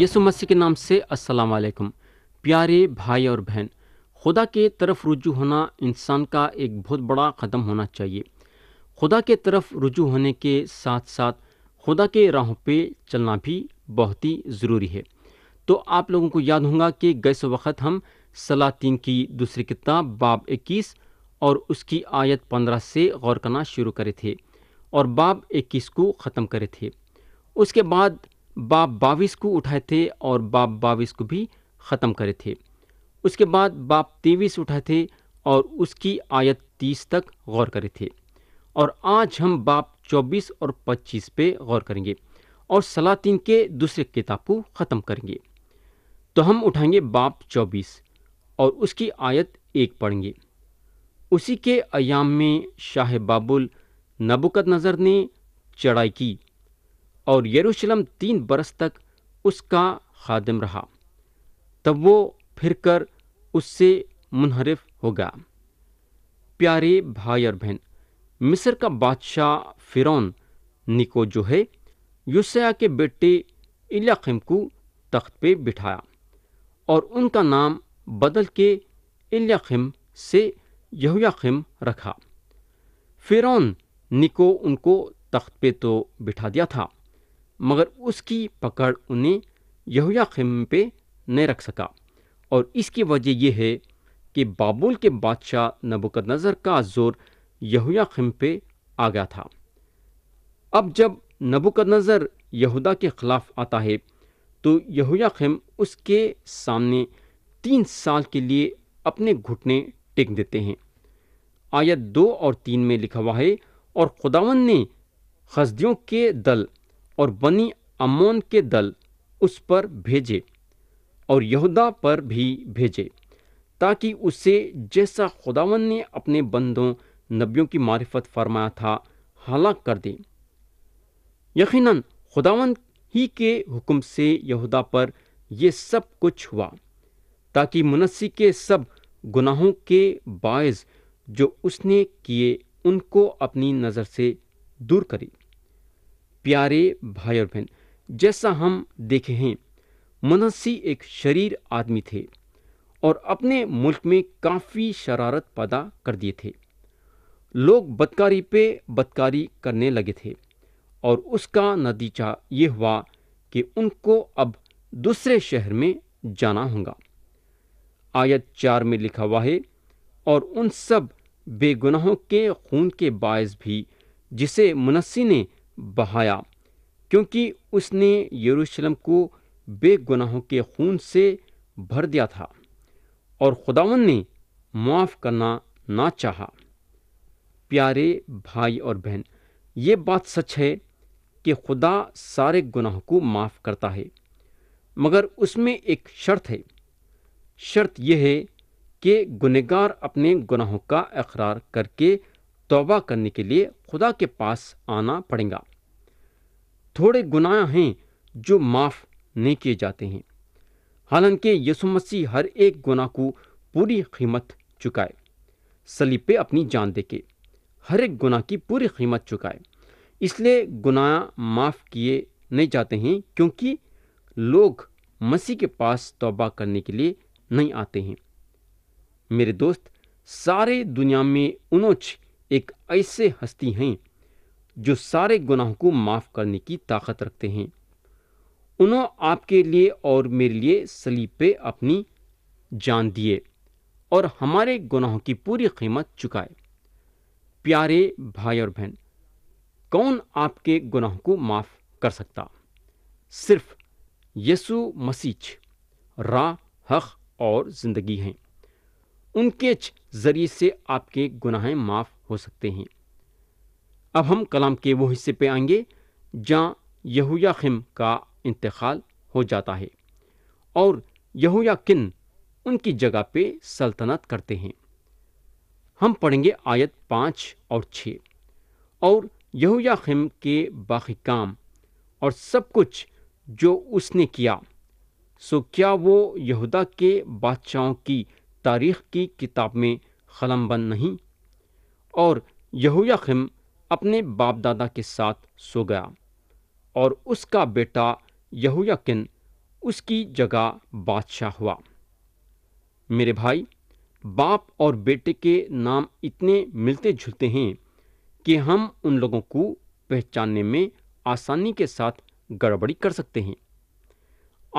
यसु मसीह के नाम से अस्सलाम वालेकुम प्यारे भाई और बहन खुदा के तरफ रुजू होना इंसान का एक बहुत बड़ा कदम होना चाहिए खुदा के तरफ रुजू होने के साथ साथ खुदा के राहों पे चलना भी बहुत ही ज़रूरी है तो आप लोगों को याद होगा कि गैस वक्त हम सलातीन की दूसरी किताब बाब 21 और उसकी आयत 15 से गौर करना शुरू करे थे और बाब 21 को ख़त्म करे थे उसके बाद बाप बाईस को उठाए थे और बाप बाईस को भी ख़त्म करे थे उसके बाद बाप तेईस उठाए थे और उसकी आयत तीस तक गौर करे थे और आज हम बाप चौबीस और पच्चीस पे गौर करेंगे और सलातीन के दूसरे किताब को ख़त्म करेंगे तो हम उठाएंगे बाप चौबीस और उसकी आयत एक पढ़ेंगे उसी के अयाम में शाह बाबुल नबुकत नज़र ने चढ़ाई की और यरूशलेम तीन बरस तक उसका खादिम रहा तब वो फिरकर उससे मुनहरफ होगा प्यारे भाई और बहन मिस्र का बादशाह फिरौन निको जो है युसया के बेटे इलाखिम को तख्त पे बिठाया और उनका नाम बदल के इलाखिम से यहुयाखिम रखा फिरौन निको उनको तख्त पे तो बिठा दिया था मगर उसकी पकड़ उन्हें यहोयाखिम पे नहीं रख सका और इसकी वजह यह है कि बाबुल के बादशाह नबुकद नज़र का जोर खिम पे आ गया था अब जब नबुकद नज़र यहूदा के ख़िलाफ़ आता है तो यहोयाखिम उसके सामने तीन साल के लिए अपने घुटने टेक देते हैं आयत दो और तीन में लिखा हुआ है और खुदावन ने खजदियों के दल और बनी अमोन के दल उस पर भेजे और यहूदा पर भी भेजे ताकि उसे जैसा खुदावन ने अपने बंदों नबियों की मारिफत फरमाया था हलाक कर दे यकीनन खुदावन ही के हुक्म से यहूदा पर यह सब कुछ हुआ ताकि मुनसी के सब गुनाहों के बायस जो उसने किए उनको अपनी नज़र से दूर करी प्यारे भाई और बहन जैसा हम देखे हैं मनस्सी एक शरीर आदमी थे और अपने मुल्क में काफ़ी शरारत पैदा कर दिए थे लोग बदकारी पे बदकारी करने लगे थे और उसका नतीजा ये हुआ कि उनको अब दूसरे शहर में जाना होगा आयत चार में लिखा हुआ है और उन सब बेगुनाहों के खून के बायस भी जिसे मुनसी ने बहाया क्योंकि उसने यरूशलेम को बेगुनाहों के खून से भर दिया था और खुदावन ने माफ़ करना ना चाहा प्यारे भाई और बहन ये बात सच है कि खुदा सारे गुनाहों को माफ़ करता है मगर उसमें एक शर्त है शर्त यह है कि गुनहगार अपने गुनाहों का इकरार करके तौबा करने के लिए खुदा के पास आना पड़ेगा थोड़े गुनाह हैं जो माफ़ नहीं किए जाते हैं हालांकि यसु मसीह हर एक गुनाह को पूरी कीमत चुकाए सलीब पे अपनी जान दे के हर एक गुनाह की पूरी कीमत चुकाए इसलिए गुनाह माफ़ किए नहीं जाते हैं क्योंकि लोग मसीह के पास तौबा करने के लिए नहीं आते हैं मेरे दोस्त सारे दुनिया में उनोच एक ऐसे हस्ती हैं जो सारे गुनाहों को माफ़ करने की ताकत रखते हैं उन्होंने आपके लिए और मेरे लिए सलीब पे अपनी जान दिए और हमारे गुनाहों की पूरी कीमत चुकाए प्यारे भाई और बहन कौन आपके गुनाहों को माफ़ कर सकता सिर्फ यसु मसीच राह हक और ज़िंदगी हैं उनके जरिए से आपके गुनाहें माफ़ हो सकते हैं अब हम कलाम के वो हिस्से पे आएंगे जहाँ यहूया ख़िम का इंतकाल हो जाता है और यहूया किन उनकी जगह पे सल्तनत करते हैं हम पढ़ेंगे आयत पाँच और छः और यहूया खिम के बाकी काम और सब कुछ जो उसने किया सो क्या वो यहूदा के बादशाहों की तारीख की किताब में खलमबंद नहीं और यहूया खिम अपने बाप दादा के साथ सो गया और उसका बेटा यहोयाकिन उसकी जगह बादशाह हुआ मेरे भाई बाप और बेटे के नाम इतने मिलते जुलते हैं कि हम उन लोगों को पहचानने में आसानी के साथ गड़बड़ी कर सकते हैं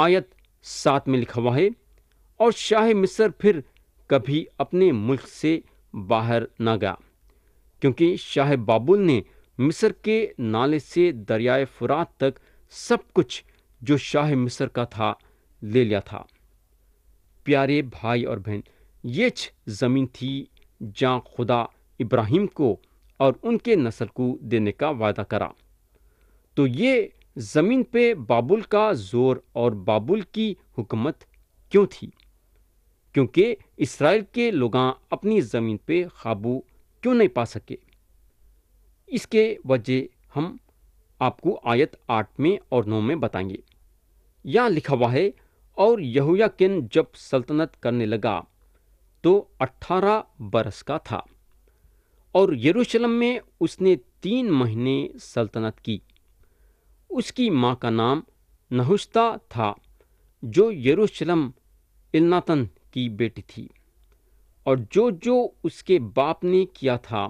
आयत सात में लिखा हुआ है और शाह मिस्र फिर कभी अपने मुल्क से बाहर न गया क्योंकि शाह बाबुल ने मिस्र के नाले से दरियाए फुरात तक सब कुछ जो शाह मिस्र का था ले लिया था प्यारे भाई और बहन ये ज़मीन थी जहाँ खुदा इब्राहिम को और उनके नस्ल को देने का वादा करा तो ये ज़मीन पे बाबुल का जोर और बाबुल की हुकूमत क्यों थी क्योंकि इसराइल के लोग अपनी ज़मीन पे काबू क्यों नहीं पा सके इसके वजह हम आपको आयत आठ में और नौ में बताएंगे यहाँ लिखा हुआ है और किन जब सल्तनत करने लगा तो अट्ठारह बरस का था और यरूशलेम में उसने तीन महीने सल्तनत की उसकी माँ का नाम नहुस्ता था जो यरूशलेम इल्नातन की बेटी थी और जो जो उसके बाप ने किया था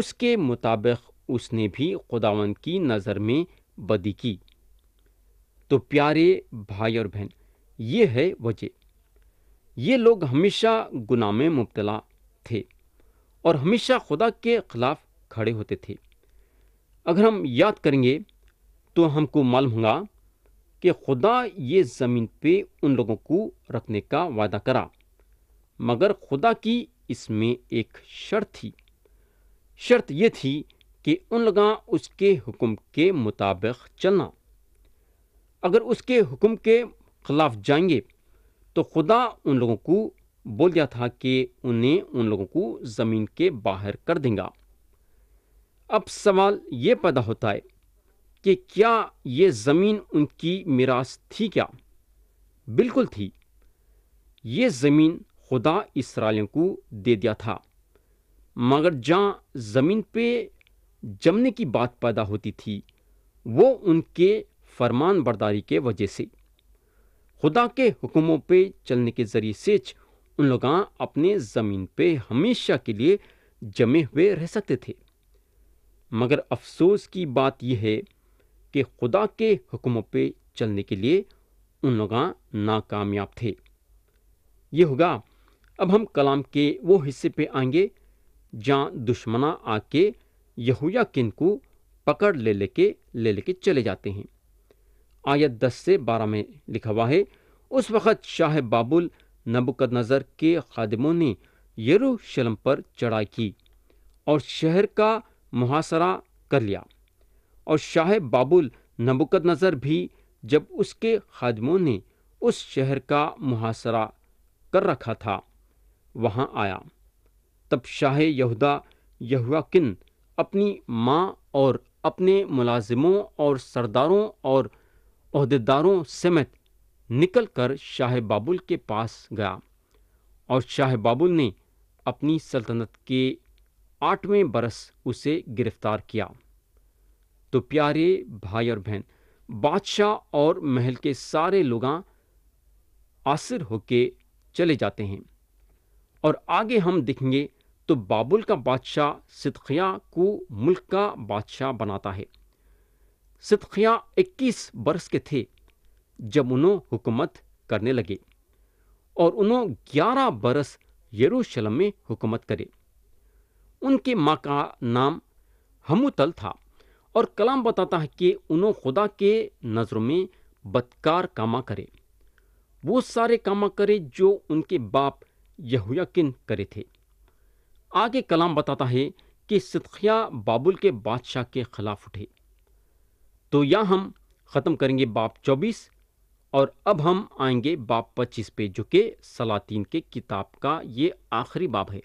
उसके मुताबिक उसने भी खुदावंद की नज़र में बदी की तो प्यारे भाई और बहन ये है वजह ये लोग हमेशा गुनाह में मुबतला थे और हमेशा खुदा के खिलाफ खड़े होते थे अगर हम याद करेंगे तो हमको मालूम होगा कि खुदा ये ज़मीन पे उन लोगों को रखने का वादा करा मगर खुदा की इसमें एक शर्त थी शर्त ये थी कि उन लगा उसके हुक्म के मुताबिक चलना अगर उसके हुक्म के खिलाफ जाएंगे तो खुदा उन लोगों को बोल दिया था कि उन्हें उन लोगों को ज़मीन के बाहर कर देगा अब सवाल ये पैदा होता है कि क्या ये ज़मीन उनकी मिरास थी क्या बिल्कुल थी ये ज़मीन खुदा इसराइलियों को दे दिया था मगर जहाँ ज़मीन पे जमने की बात पैदा होती थी वो उनके फरमान बरदारी के वजह से खुदा के हुक्मों पे चलने के ज़रिए से उन लोग अपने ज़मीन पे हमेशा के लिए जमे हुए रह सकते थे मगर अफसोस की बात यह है कि खुदा के हुक्मों पे चलने के लिए उन लोग नाकामयाब थे ये होगा अब हम कलाम के वो हिस्से पे आएंगे जहाँ दुश्मना आके यहुया किन को पकड़ ले लेके ले लेके चले जाते हैं आयत दस से बारह में लिखा हुआ है उस वक़्त शाह बाबुल नबुकद नज़र के खादमों ने यरूशलम पर चढ़ाई की और शहर का मुहासरा कर लिया और शाह बाबुल नबुकद नज़र भी जब उसके खादमों ने उस शहर का मुहासरा कर रखा था वहां आया तब शाह यहूदा यहुआकिन अपनी माँ और अपने मुलाजिमों और सरदारों और अहदेदारों समेत निकल कर शाह बाबुल के पास गया और शाह बाबुल ने अपनी सल्तनत के आठवें बरस उसे गिरफ्तार किया तो प्यारे भाई और बहन बादशाह और महल के सारे लोग आसिर होके चले जाते हैं और आगे हम देखेंगे तो बाबुल का बादशाह सिदखिया को मुल्क का बादशाह बनाता है सिदकिया 21 बरस के थे जब उन्होंने हुकूमत करने लगे और उन्होंने 11 बरस यरूशलम में हुकूमत करे उनके माँ का नाम हमूतल था और कलाम बताता है कि उन्होंने खुदा के नज़रों में बदकार कामा करे वो सारे कामा करे जो उनके बाप यहुयाकिन करे थे आगे कलाम बताता है कि सिदकिया बाबुल के बादशाह के खिलाफ उठे तो या हम ख़त्म करेंगे बाप चौबीस और अब हम आएंगे बाप पच्चीस पे जो कि सलातीन के किताब का ये आखिरी बाब है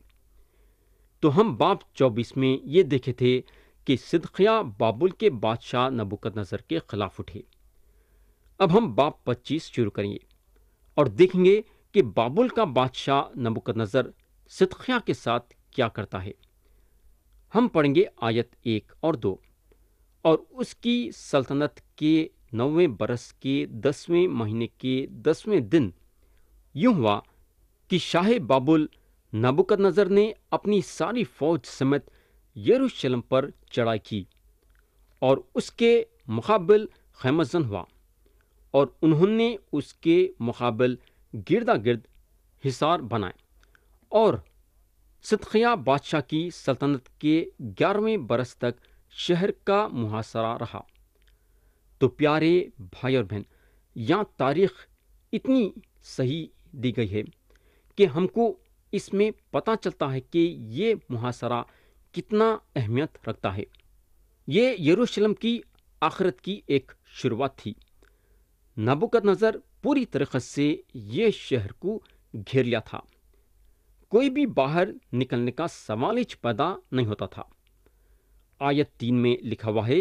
तो हम बाप चौबीस में ये देखे थे कि सिदकिया बाबुल के बादशाह नबुकत नज़र के खिलाफ उठे अब हम बाप पच्चीस शुरू करेंगे और देखेंगे कि बाबुल का बादशाह नजर सिदकिया के साथ क्या करता है हम पढ़ेंगे आयत एक और दो और उसकी सल्तनत के नौवें बरस के दसवें महीने के दसवें दिन यूं हुआ कि शाह बाबुल नजर ने अपनी सारी फौज समेत यरूशलेम पर चढ़ाई की और उसके मुकाबल खैमजन हुआ और उन्होंने उसके मुकाबल गिरदा गिर्द हिसार बनाए और सदखिया बादशाह की सल्तनत के ग्यारहवें बरस तक शहर का मुहासरा रहा तो प्यारे भाई और बहन यहाँ तारीख इतनी सही दी गई है कि हमको इसमें पता चलता है कि ये मुहासरा कितना अहमियत रखता है ये यरूशलम की आखिरत की एक शुरुआत थी नबुकत नज़र पूरी तरह से ये शहर को घेर लिया था कोई भी बाहर निकलने का सवाल ही पैदा नहीं होता था आयत तीन में लिखा हुआ है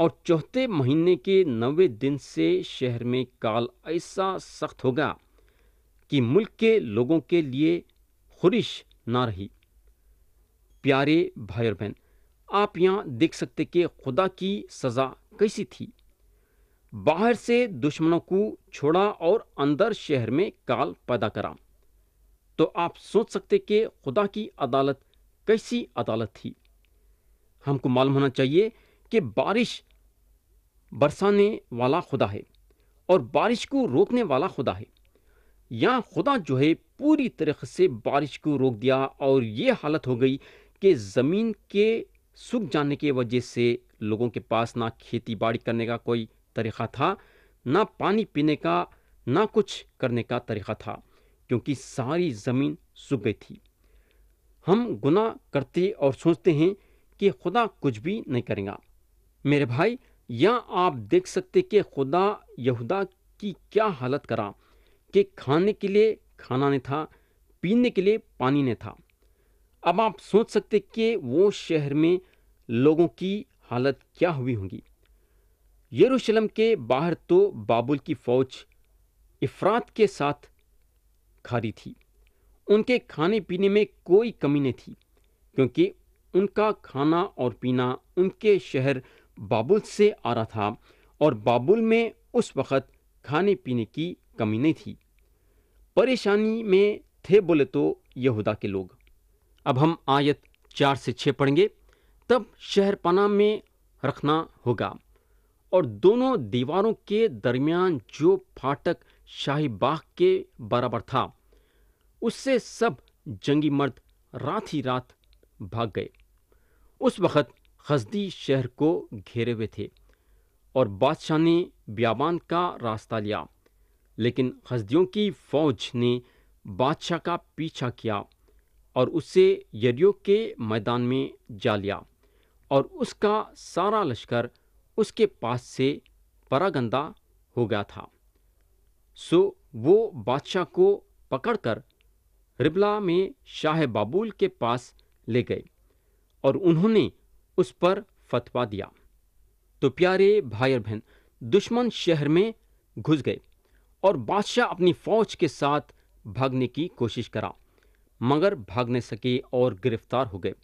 और चौथे महीने के नवे दिन से शहर में काल ऐसा सख्त हो गया कि मुल्क के लोगों के लिए खुरिश ना रही प्यारे भाई और बहन आप यहां देख सकते कि खुदा की सज़ा कैसी थी बाहर से दुश्मनों को छोड़ा और अंदर शहर में काल पैदा करा तो आप सोच सकते कि खुदा की अदालत कैसी अदालत थी हमको मालूम होना चाहिए कि बारिश बरसाने वाला खुदा है और बारिश को रोकने वाला खुदा है यहाँ खुदा जो है पूरी तरीके से बारिश को रोक दिया और ये हालत हो गई कि ज़मीन के सूख जाने के वजह से लोगों के पास ना खेती बाड़ी करने का कोई तरीक़ा था ना पानी पीने का ना कुछ करने का तरीक़ा था क्योंकि सारी ज़मीन सूख गई थी हम गुनाह करते और सोचते हैं कि खुदा कुछ भी नहीं करेगा मेरे भाई यहाँ आप देख सकते कि खुदा यहूदा की क्या हालत करा कि खाने के लिए खाना नहीं था पीने के लिए पानी नहीं था अब आप सोच सकते कि वो शहर में लोगों की हालत क्या हुई होगी यरूशलेम के बाहर तो बाबुल की फौज इफरात के साथ खारी थी उनके खाने पीने में कोई कमी नहीं थी क्योंकि उनका खाना और पीना उनके शहर बाबुल से आ रहा था और बाबुल में उस वक़्त खाने पीने की कमी नहीं थी परेशानी में थे बोले तो यहूदा के लोग अब हम आयत चार से छः पढ़ेंगे तब शहर पना में रखना होगा और दोनों दीवारों के दरमियान जो फाटक शाही बाग के बराबर था उससे सब जंगी मर्द रात ही रात भाग गए उस वक़्त खजदी शहर को घेरे हुए थे और बादशाह ने ब्याबान का रास्ता लिया लेकिन खजदियों की फौज ने बादशाह का पीछा किया और उसे यरियो के मैदान में जा लिया और उसका सारा लश्कर उसके पास से परागंदा हो गया था सो वो बादशाह को पकड़कर रिबला में शाह बाबुल के पास ले गए और उन्होंने उस पर फतवा दिया तो प्यारे भाई और बहन दुश्मन शहर में घुस गए और बादशाह अपनी फौज के साथ भागने की कोशिश करा मगर भाग नहीं सके और गिरफ्तार हो गए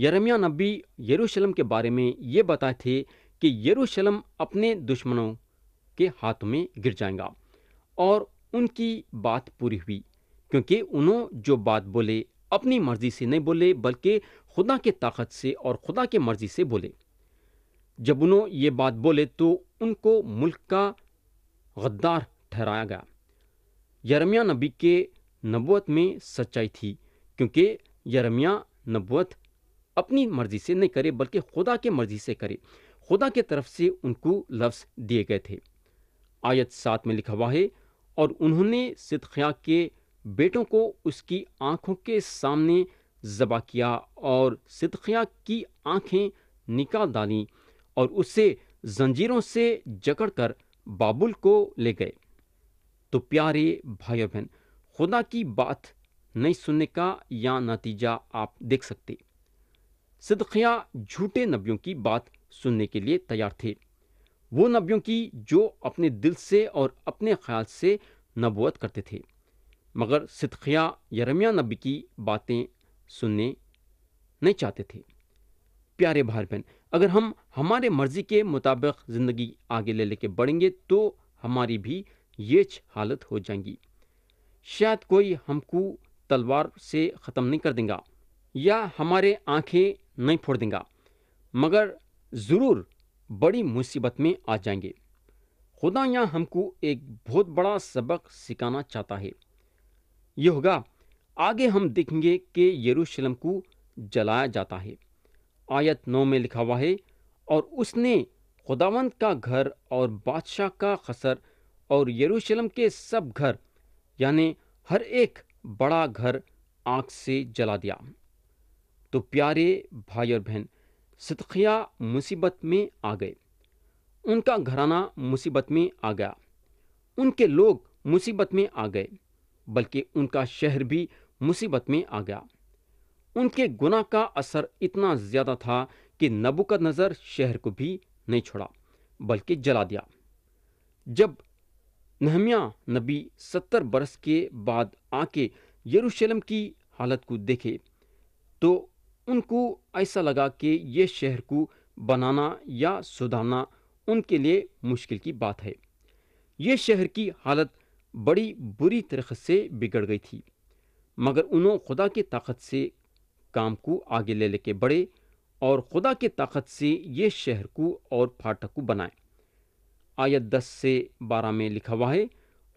यरमिया नबी यरूशलेम के बारे में ये बताए थे कि यरूशलेम अपने दुश्मनों के हाथ में गिर जाएगा और उनकी बात पूरी हुई क्योंकि उन्होंने जो बात बोले अपनी मर्जी से नहीं बोले बल्कि खुदा के ताकत से और खुदा के मर्जी से बोले जब उन्होंने ये बात बोले तो उनको मुल्क का गद्दार ठहराया गया यरमिया नबी के नबूत में सच्चाई थी क्योंकि यरमिया नबूत अपनी मर्जी से नहीं करे बल्कि खुदा के मर्जी से करे खुदा की तरफ से उनको लफ्ज़ दिए गए थे आयत सात में लिखा हुआ है और उन्होंने सिदख्या के बेटों को उसकी आंखों के सामने जबा किया और सिदख्या की आंखें निकाल डाली और उससे जंजीरों से जकड़कर बाबुल को ले गए तो प्यारे भाई बहन खुदा की बात नहीं सुनने का या नतीजा आप देख सकते सिदखिया झूठे नबियों की बात सुनने के लिए तैयार थे वो नबियों की जो अपने दिल से और अपने ख्याल से नबूत करते थे मगर सिदकिया यरमिया नबी की बातें सुनने नहीं चाहते थे प्यारे भाई बहन अगर हम हमारे मर्जी के मुताबिक ज़िंदगी आगे ले लेके बढ़ेंगे तो हमारी भी ये हालत हो जाएंगी शायद कोई हमको तलवार से ख़त्म नहीं कर देगा या हमारे आंखें नहीं फोड़ देगा मगर ज़रूर बड़ी मुसीबत में आ जाएंगे खुदा यहाँ हमको एक बहुत बड़ा सबक सिखाना चाहता है ये होगा आगे हम देखेंगे कि यरूशलेम को जलाया जाता है आयत नौ में लिखा हुआ है और उसने खुदावंत का घर और बादशाह का खसर और यरूशलेम के सब घर यानी हर एक बड़ा घर आग से जला दिया तो प्यारे भाई और बहन सिदकिया मुसीबत में आ गए उनका घराना मुसीबत में आ गया उनके लोग मुसीबत में आ गए बल्कि उनका शहर भी मुसीबत में आ गया उनके गुना का असर इतना ज़्यादा था कि नबुकद नज़र शहर को भी नहीं छोड़ा बल्कि जला दिया जब नहमिया नबी सत्तर बरस के बाद आके यरूशलेम की हालत को देखे तो उनको ऐसा लगा कि ये शहर को बनाना या सुधारना उनके लिए मुश्किल की बात है ये शहर की हालत बड़ी बुरी तरह से बिगड़ गई थी मगर उन्होंने खुदा की ताकत से काम को आगे ले लेके बढ़े और खुदा की ताकत से ये शहर को और फाटक को बनाए आयत दस से बारह में लिखा हुआ है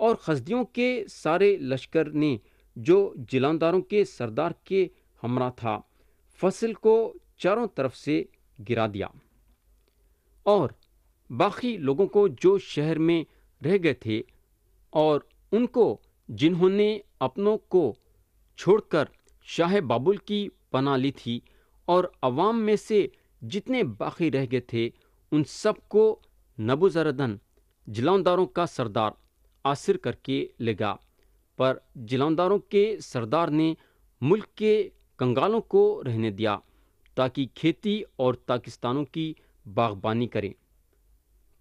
और खसदियों के सारे लश्कर ने जो जिलादारों के सरदार के हमरा था फसल को चारों तरफ से गिरा दिया और बाकी लोगों को जो शहर में रह गए थे और उनको जिन्होंने अपनों को छोड़कर शाह बाबुल की पना ली थी और अवाम में से जितने बाकी रह गए थे उन सबको नबुजरदन जिलांदारों का सरदार आसिर करके लेगा पर जिलांदारों के सरदार ने मुल्क के कंगालों को रहने दिया ताकि खेती और ताकिस्तानों की बागबानी करें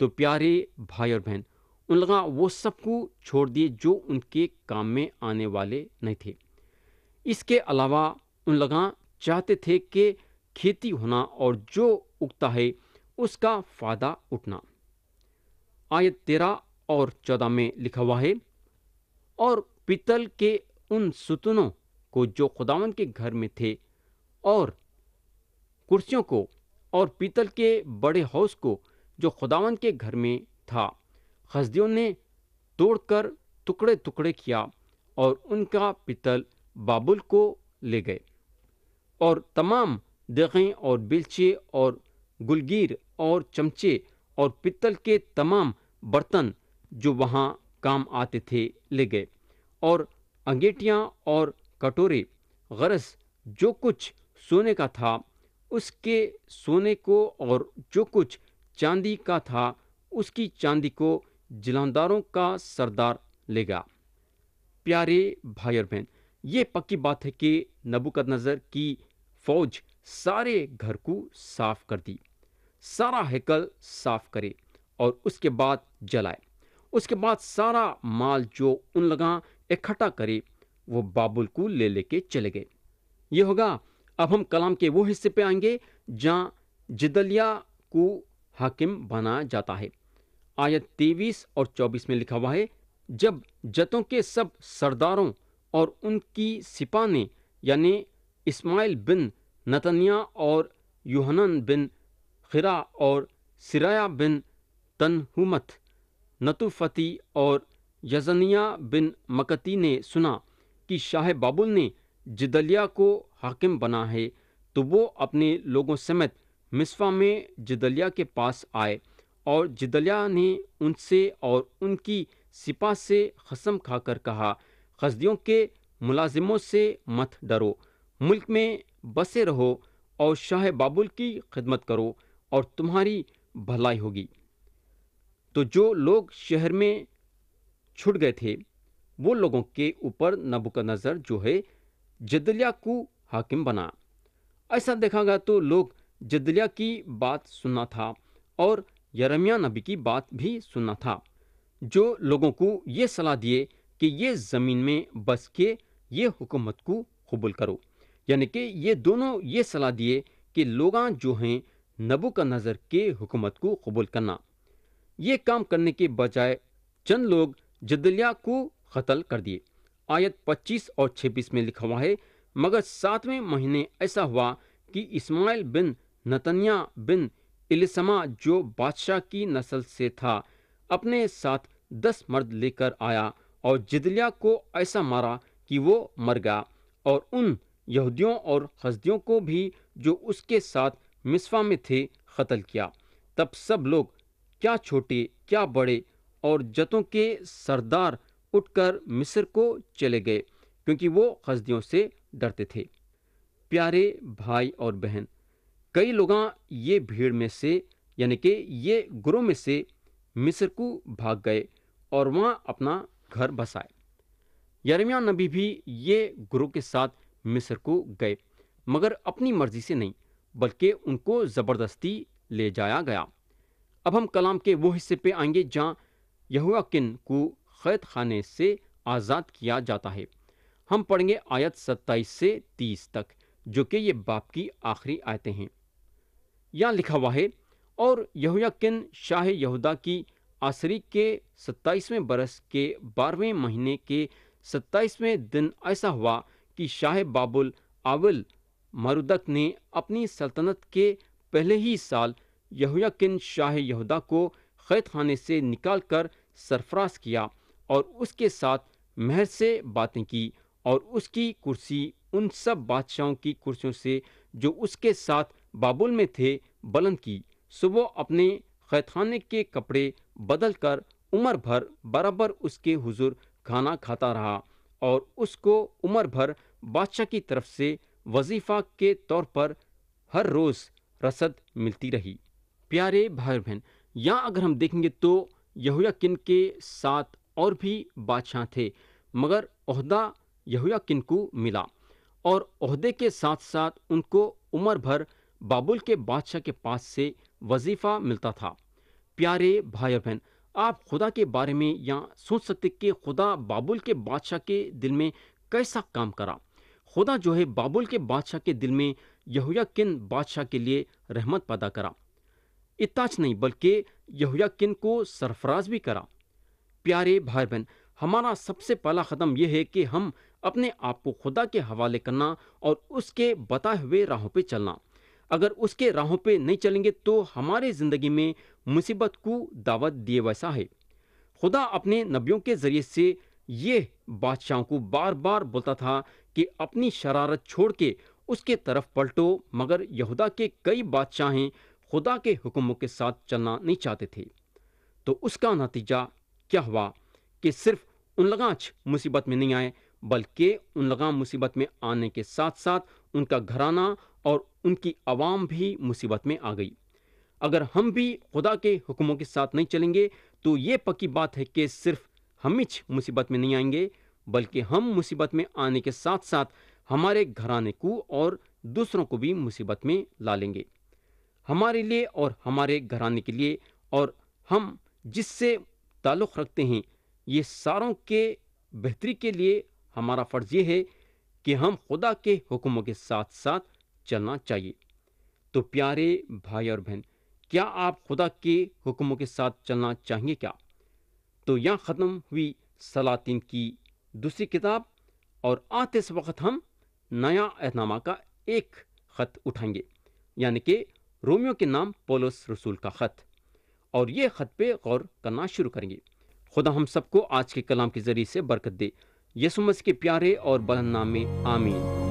तो प्यारे भाई और बहन उन लगा वो सबको छोड़ दिए जो उनके काम में आने वाले नहीं थे इसके अलावा उन लगा चाहते थे कि खेती होना और जो उगता है उसका फायदा उठना आयत तेरह और चौदह में लिखा हुआ है और पीतल के उन सुतनों को जो खुदावन के घर में थे और कुर्सियों को और पीतल के बड़े हौस को जो खुदावन के घर में था खसदियों ने तोड़कर टुकड़े टुकड़े किया और उनका पीतल बाबुल को ले गए और तमाम देखें और बिलचे और गुलगीर और चमचे और पित्तल के तमाम बर्तन जो वहाँ काम आते थे ले गए और अंगेटियाँ और कटोरे गरज जो कुछ सोने का था उसके सोने को और जो कुछ चांदी का था उसकी चांदी को जिलानदारों का सरदार लेगा प्यारे भाई और बहन ये पक्की बात है कि नबुकद नज़र की फौज सारे घर को साफ कर दी सारा हैकल साफ करे और उसके बाद जलाए उसके बाद सारा माल जो उन लगा इकट्ठा करे वो बाबुल को ले लेके चले गए ये होगा अब हम कलाम के वो हिस्से पे आएंगे जहाँ जिदलिया को हाकिम बनाया जाता है आयत तेईस और चौबीस में लिखा हुआ है जब जतों के सब सरदारों और उनकी सिपा ने यानी इस्माइल बिन नतनिया और यूहनन बिन खिरा और सिराया बिन तनहुमत नतुफती और यजनिया बिन मकती ने सुना कि शाह बाबुल ने जदलिया को हाकिम बना है तो वो अपने लोगों समेत मिसवा में जदलिया के पास आए और जदलिया ने उनसे और उनकी सिपा से खसम खाकर कहा खसदियों के मुलाजिमों से मत डरो मुल्क में बसे रहो और शाह बाबुल की खिदमत करो और तुम्हारी भलाई होगी तो जो लोग शहर में छुट गए थे वो लोगों के ऊपर नज़र जो है जदलिया को हाकिम बना ऐसा देखा गया तो लोग जदलिया की बात सुनना था और यरमिया नबी की बात भी सुनना था जो लोगों को ये सलाह दिए कि ये ज़मीन में बस के ये हुकूमत को कबूल करो यानी कि ये दोनों ये सलाह दिए कि लोग जो हैं नबू का नज़र के हुकूमत को कबूल करना ये काम करने के बजाय चंद लोग जदलिया को कत्ल कर दिए आयत 25 और 26 में लिखा हुआ है मगर सातवें महीने ऐसा हुआ कि इस्माइल बिन नतनिया बिन इलिसमा जो बादशाह की नस्ल से था अपने साथ दस मर्द लेकर आया और जिदलिया को ऐसा मारा कि वो मर गया और उन यहूदियों और हसदियों को भी जो उसके साथ मिसवा में थे कत्ल किया तब सब लोग क्या छोटे क्या बड़े और जतों के सरदार उठकर मिस्र को चले गए क्योंकि वो खसदियों से डरते थे प्यारे भाई और बहन कई लोग ये भीड़ में से यानी कि ये गुरु में से मिस्र को भाग गए और वहाँ अपना घर बसाए यरमिया नबी भी ये गुरु के साथ मिस्र को गए मगर अपनी मर्जी से नहीं बल्कि उनको ज़बरदस्ती ले जाया गया अब हम कलाम के वो हिस्से पे आएंगे जहाँ यहुआ किन को कैद खाने से आज़ाद किया जाता है हम पढ़ेंगे आयत 27 से तीस तक जो कि ये बाप की आखिरी आयतें हैं यहाँ लिखा हुआ है और यहोयाकिन शाह यहूदा की आसरी के सत्ताईसवें बरस के बारहवें महीने के सत्ताईसवें दिन ऐसा हुआ कि शाह बाबुल आवल मरुदक ने अपनी सल्तनत के पहले ही साल यहोयाकिन शाह यहूदा को कैद खाने से निकाल कर सरफराज किया और उसके साथ महज से बातें की और उसकी कुर्सी उन सब बादशाहों की कुर्सियों से जो उसके साथ बाबुल में थे बुलंद की सुबह अपने खैथाने के कपड़े बदल कर उम्र भर बराबर उसके हुजूर खाना खाता रहा और उसको उम्र भर बादशाह की तरफ से वजीफा के तौर पर हर रोज़ रसद मिलती रही प्यारे भाई बहन यहाँ अगर हम देखेंगे तो किन के साथ और भी बादशाह थे मगर अहदा किन को मिला और अहदे के साथ साथ उनको उम्र भर बाबुल के बादशाह के पास से वजीफा मिलता था प्यारे भाई बहन आप खुदा के बारे में या सोच सकते कि खुदा बाबुल के बादशाह के दिल में कैसा काम करा खुदा जो है बाबुल के बादशाह के दिल में किन बादशाह के लिए रहमत पैदा करा इताच नहीं बल्कि किन को सरफराज भी करा प्यारे भाई बहन हमारा सबसे पहला कदम यह है कि हम अपने आप को खुदा के हवाले करना और उसके बताए हुए राहों पे चलना अगर उसके राहों पे नहीं चलेंगे तो हमारे ज़िंदगी में मुसीबत को दावत दिए वैसा है खुदा अपने नबियों के ज़रिए से ये बादशाहों को बार बार बोलता था कि अपनी शरारत छोड़ के उसके तरफ पलटो मगर यहूदा के कई बादशाहें खुदा के हुक्मों के साथ चलना नहीं चाहते थे तो उसका नतीजा क्या हुआ कि सिर्फ उन लगाच मुसीबत में नहीं आए बल्कि उन लगाम मुसीबत में आने के साथ साथ उनका घराना और उनकी आवाम भी मुसीबत में आ गई अगर हम भी खुदा के हुक्मों के साथ नहीं चलेंगे तो ये पक्की बात है कि सिर्फ हम ही मुसीबत में नहीं आएंगे बल्कि हम मुसीबत में आने के साथ साथ हमारे घराने को और दूसरों को भी मुसीबत में ला लेंगे हमारे लिए और हमारे घराने के लिए और हम जिससे ताल्लुक़ रखते हैं ये सारों के बेहतरी के लिए हमारा फ़र्ज़ यह है कि हम खुदा के हुक्मों के साथ साथ चलना चाहिए तो प्यारे भाई और बहन क्या आप खुदा के हुक्मों के साथ चलना चाहेंगे क्या तो यहाँ ख़त्म हुई सलातीन की दूसरी किताब और आते इस वक्त हम नया अहनामा का एक ख़त उठाएंगे यानी कि रोमियो के नाम पोलस रसूल का ख़त और ये ख़त पे गौर करना शुरू करेंगे खुदा हम सबको आज के कलाम के ज़रिए से बरकत दे यसुमस के प्यारे और बलन नामे में आमीन